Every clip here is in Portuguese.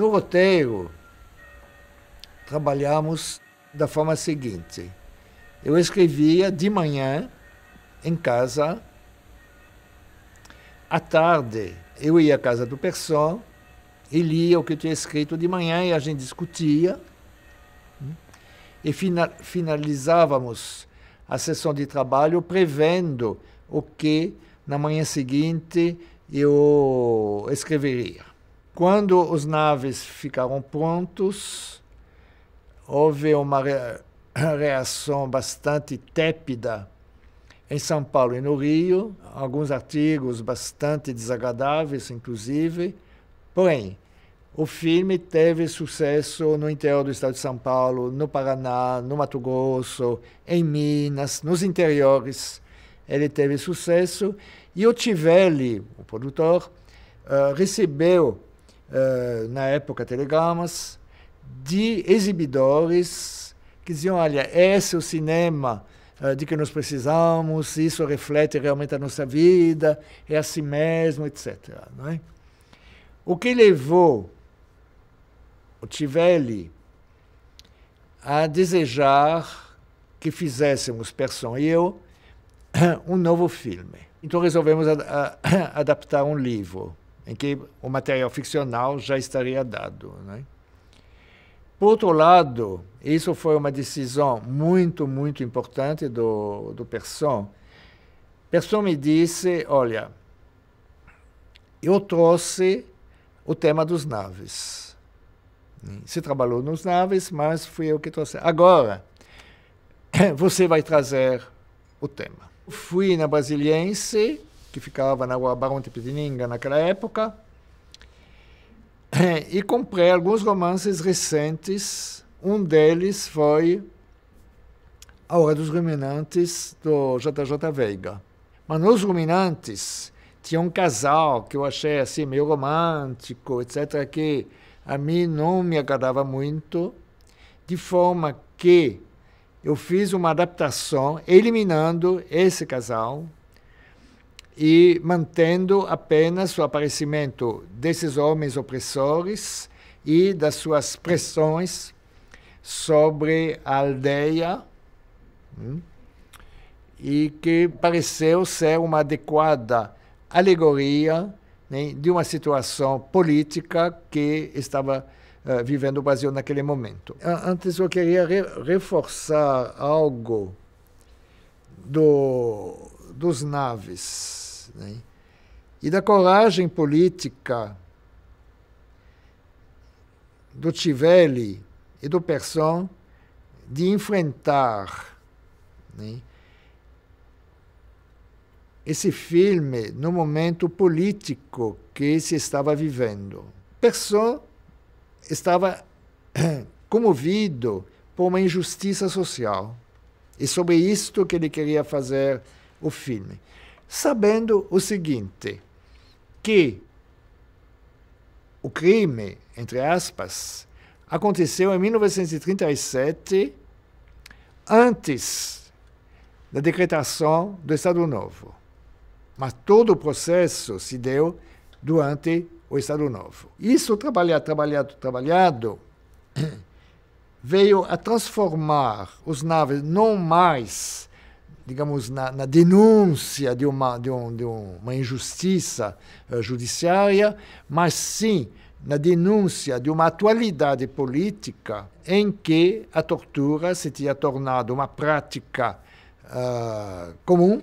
No roteiro, trabalhamos da forma seguinte: eu escrevia de manhã em casa, à tarde eu ia à casa do Persson e lia o que eu tinha escrito de manhã e a gente discutia e finalizávamos a sessão de trabalho prevendo o que na manhã seguinte eu escreveria. Quando os naves ficaram prontos, houve uma reação bastante tépida em São Paulo e no Rio, alguns artigos bastante desagradáveis, inclusive. Porém, o filme teve sucesso no interior do estado de São Paulo, no Paraná, no Mato Grosso, em Minas, nos interiores. Ele teve sucesso e o Tivelli, o produtor, eh, recebeu eh, na época telegramas, de exibidores que diziam: olha, esse é o cinema uh, de que nós precisamos, isso reflete realmente a nossa vida, é assim mesmo, etc. É? O que levou o Tivelli a desejar que fizéssemos, Persson e eu, um novo filme. Então resolvemos ad adaptar um livro em que o material ficcional já estaria dado. Né? Por outro lado, isso foi uma decisão muito, muito importante do, do Persson. Persson me disse, olha, eu trouxe o tema dos naves. Se né? trabalhou nos naves, mas fui eu que trouxe. Agora, você vai trazer o tema. Fui na Brasiliense, que ficava na rua Barão de Pitininga naquela época, e comprei alguns romances recentes. Um deles foi A Hora dos Ruminantes, do JJ Veiga. Mas nos Ruminantes tinha um casal que eu achei assim meio romântico, etc., que a mim não me agradava muito, de forma que eu fiz uma adaptação eliminando esse casal e mantendo apenas o aparecimento desses homens opressores e das suas pressões sobre a aldeia, hum, e que pareceu ser uma adequada alegoria né, de uma situação política que estava uh, vivendo o Brasil naquele momento. Antes eu queria re reforçar algo do dos naves né? e da coragem política do Tivelli e do Persson de enfrentar né? esse filme no momento político que se estava vivendo. Persson estava comovido por uma injustiça social. E sobre isto que ele queria fazer o filme. Sabendo o seguinte, que o crime, entre aspas, aconteceu em 1937, antes da decretação do Estado Novo. Mas todo o processo se deu durante o Estado Novo. Isso, trabalhado, trabalhado, trabalhado, veio a transformar os naves não mais digamos, na, na, denúncia de uma, de, um, de uma injustiça uh, judiciária, mas sim na denúncia de uma atualidade política em que a tortura se tinha tornado uma prática uh, comum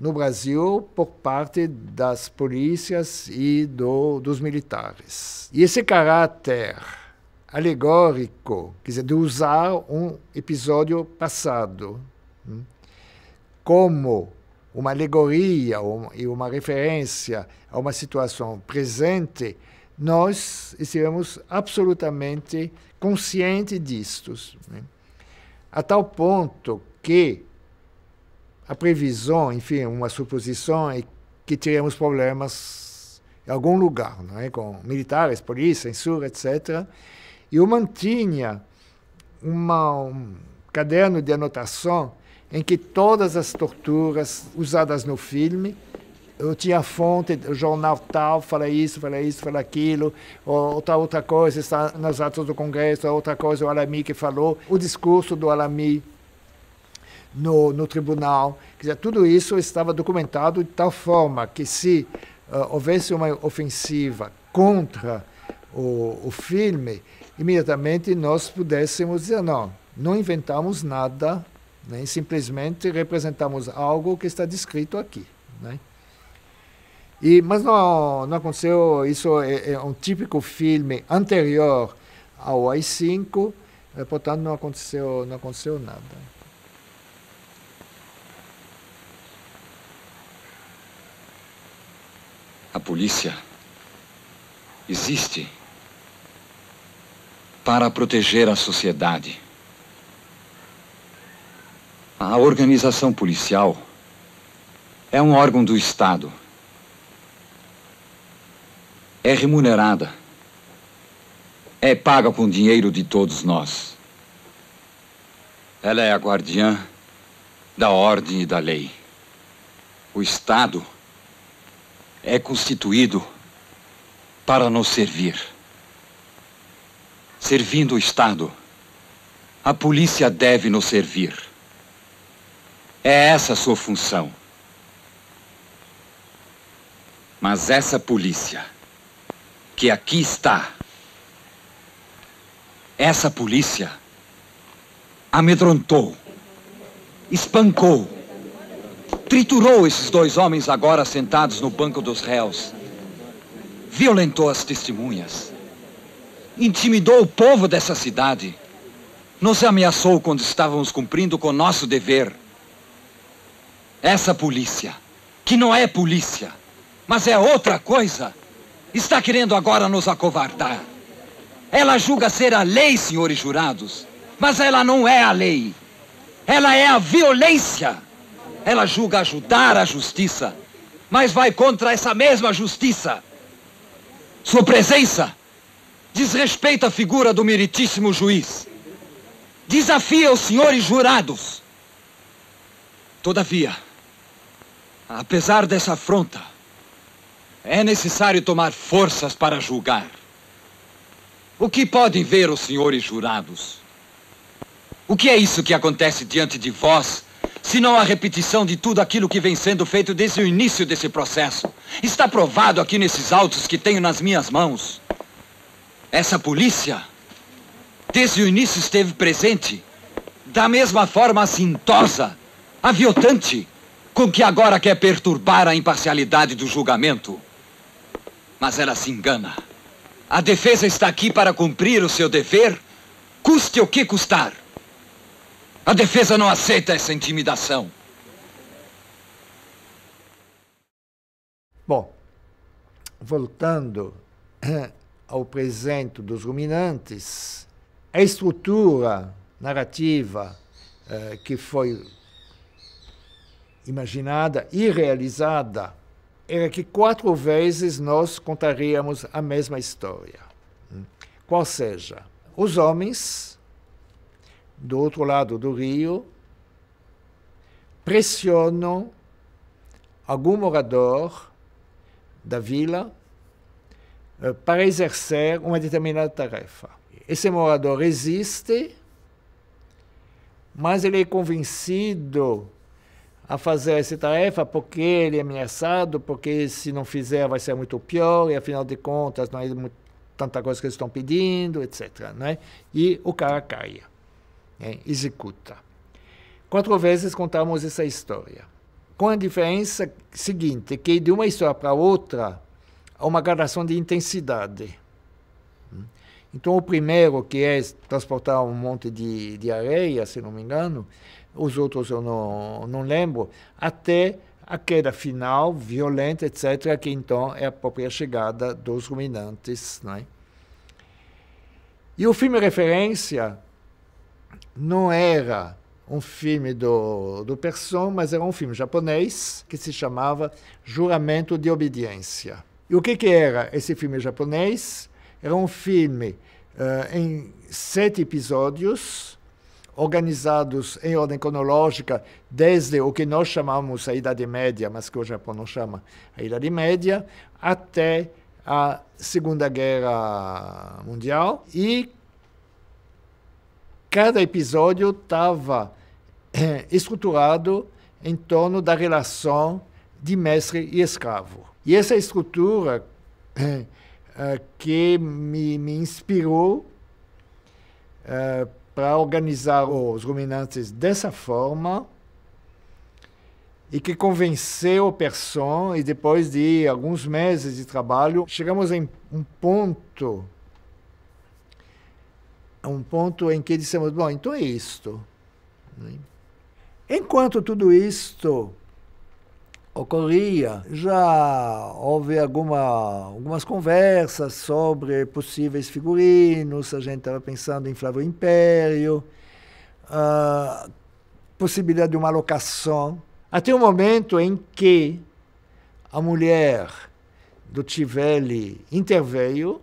no Brasil por parte das polícias e do, dos militares. E esse caráter alegórico, quer dizer, de usar um episódio passado Hum? como uma alegoria e uma referência a uma situação presente, nós estivemos absolutamente conscientes disto. Né? A tal ponto que a previsão, enfim, uma suposição é que teríamos problemas em algum lugar, não é? com militares, polícia, censura, etc. E eu mantinha uma, um caderno de anotação em que todas as torturas usadas no filme eu tinha fonte, jornal tal, fala isso, fala isso, fala aquilo, ou tal outra coisa, está nas atas do Congresso, outra coisa, o Alami que falou, o discurso do Alami no, no tribunal. Quer dizer, tudo isso estava documentado de tal forma que se uh, houvesse uma ofensiva contra o, o filme, imediatamente nós pudéssemos dizer, não, não inventamos nada né? simplesmente representamos algo que está descrito aqui. Né? E, mas não, não aconteceu, isso é, é um típico filme anterior ao AI-5, eh, portanto não aconteceu, não aconteceu nada. A polícia existe para proteger a sociedade. A organização policial é um órgão do Estado. É remunerada. É paga com o dinheiro de todos nós. Ela é a guardiã da ordem e da lei. O Estado é constituído para nos servir. Servindo o Estado, a polícia deve nos servir. É essa a sua função. Mas essa polícia, que aqui está, essa polícia amedrontou, espancou, triturou esses dois homens agora sentados no banco dos réus, violentou as testemunhas, intimidou o povo dessa cidade, nos ameaçou quando estávamos cumprindo com nosso dever. Essa polícia, que não é polícia, mas é outra coisa, está querendo agora nos acovardar. Ela julga ser a lei, senhores jurados, mas ela não é a lei. Ela é a violência. Ela julga ajudar a justiça, mas vai contra essa mesma justiça. Sua presença desrespeita a figura do meritíssimo juiz. Desafia os senhores jurados. Todavia, Apesar dessa afronta, é necessário tomar forças para julgar. O que podem ver os senhores jurados? O que é isso que acontece diante de vós, senão a repetição de tudo aquilo que vem sendo feito desde o início desse processo? Está provado aqui nesses autos que tenho nas minhas mãos. Essa polícia, desde o início esteve presente, da mesma forma assintosa, aviotante com que agora quer perturbar a imparcialidade do julgamento. Mas ela se engana. A defesa está aqui para cumprir o seu dever, custe o que custar. A defesa não aceita essa intimidação. Bom, voltando eh, ao presente dos ruminantes, a estrutura narrativa eh, que foi imaginada e realizada, era que quatro vezes nós contaríamos a mesma história. Hum? Qual seja, os homens do outro lado do rio pressionam algum morador da vila eh, para exercer uma determinada tarefa. Esse morador resiste, mas ele é convencido a fazer essa tarefa porque ele é ameaçado, porque se não fizer vai ser muito pior, e afinal de contas não é muito, tanta coisa que eles estão pedindo, etc. Né? E o cara caia, né? executa. Quatro vezes contamos essa história. Com a diferença seguinte, que de uma história para outra, há uma gradação de intensidade. Então, o primeiro, que é transportar um monte de, de areia, se não me engano, os outros eu não, não lembro, até a queda final, violenta, etc., que então é a própria chegada dos ruminantes. Né? E o filme referência não era um filme do, do Persson, mas era um filme japonês que se chamava Juramento de Obediência. E o que, que era esse filme japonês? Era é um filme uh, em sete episódios, organizados em ordem cronológica, desde o que nós chamamos a Idade Média, mas que o Japão não chama a Idade Média, até a Segunda Guerra Mundial. E cada episódio estava eh, estruturado em torno da relação de mestre e escravo. E essa estrutura eh, eh, que me, me inspirou uh, eh, para organizar os ruminantes dessa forma e que convenceu o Person e depois de alguns meses de trabalho chegamos em um ponto um ponto em que dissemos bom então é isto né? enquanto tudo isto ocorria. Já houve alguma, algumas conversas sobre possíveis figurinos, a gente estava pensando em Flávio Império, possibilidade de uma locação. Até o momento em que a mulher do Tivelli interveio,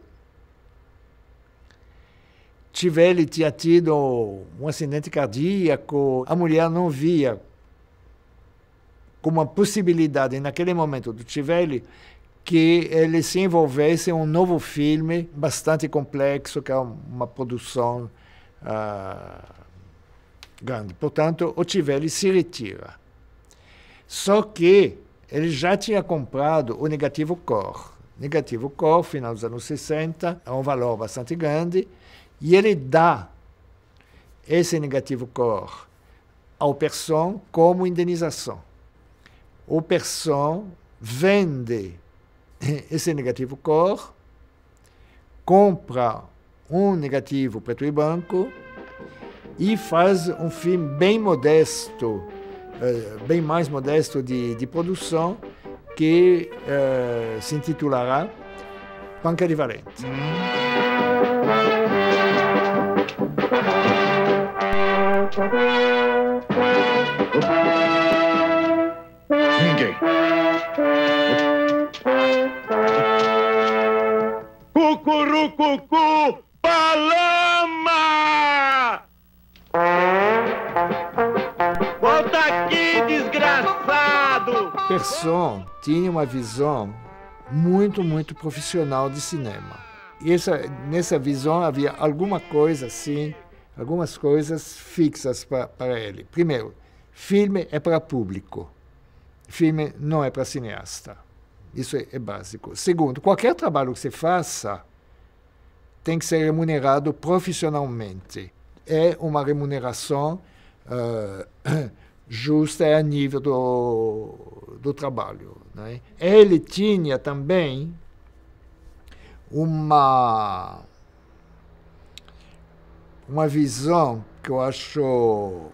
Tivelli tinha tido um acidente cardíaco, a mulher não via uma possibilidade, naquele momento, do Tivelli, que ele se envolvesse em um novo filme bastante complexo, que é uma produção ah, grande. Portanto, o Tivelli se retira. Só que ele já tinha comprado o Negativo Cor. Negativo Cor, final dos anos 60, é um valor bastante grande, e ele dá esse Negativo Cor ao Person como indenização o person vende esse negativo cor, compra um negativo preto e branco e faz um filme bem modesto, eh, bem mais modesto de, de produção, que uh, se intitulará Panca de Valente. Hum. Gerson tinha uma visão muito, muito profissional de cinema. E essa, nessa visão havia alguma coisa assim, algumas coisas fixas para ele. Primeiro, filme é para público, filme não é para cineasta. Isso é, é básico. Segundo, qualquer trabalho que você faça tem que ser remunerado profissionalmente. É uma remuneração. Uh, justa é a nível do, do trabalho. Né? Ele tinha também uma, uma visão que eu acho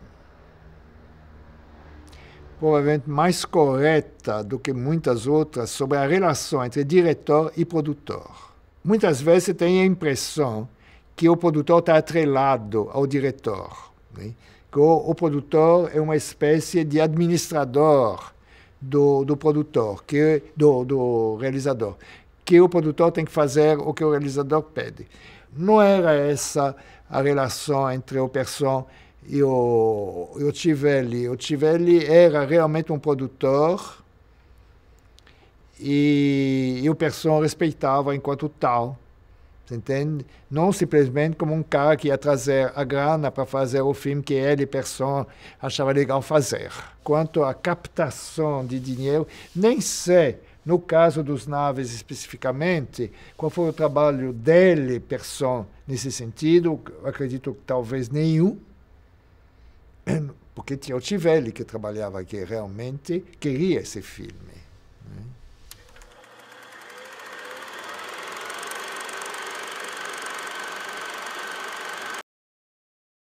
provavelmente mais correta do que muitas outras sobre a relação entre diretor e produtor. Muitas vezes tem a impressão que o produtor está atrelado ao diretor. Né? que o, produtor é uma espécie de administrador do, do produtor, que do, do realizador, que o produtor tem que fazer o que o realizador pede. Não era essa a relação entre o Persson e o, e o Tivelli. O era realmente um produtor e, e o Persson respeitava enquanto tal você entende? Não simplesmente como um cara que ia trazer a grana para fazer o filme que ele, pessoa, achava legal fazer. Quanto à captação de dinheiro, nem sei, no caso dos naves especificamente, qual foi o trabalho dele, pessoa, nesse sentido. Acredito que talvez nenhum, porque tinha o Tivelli que trabalhava aqui realmente, queria esse filme.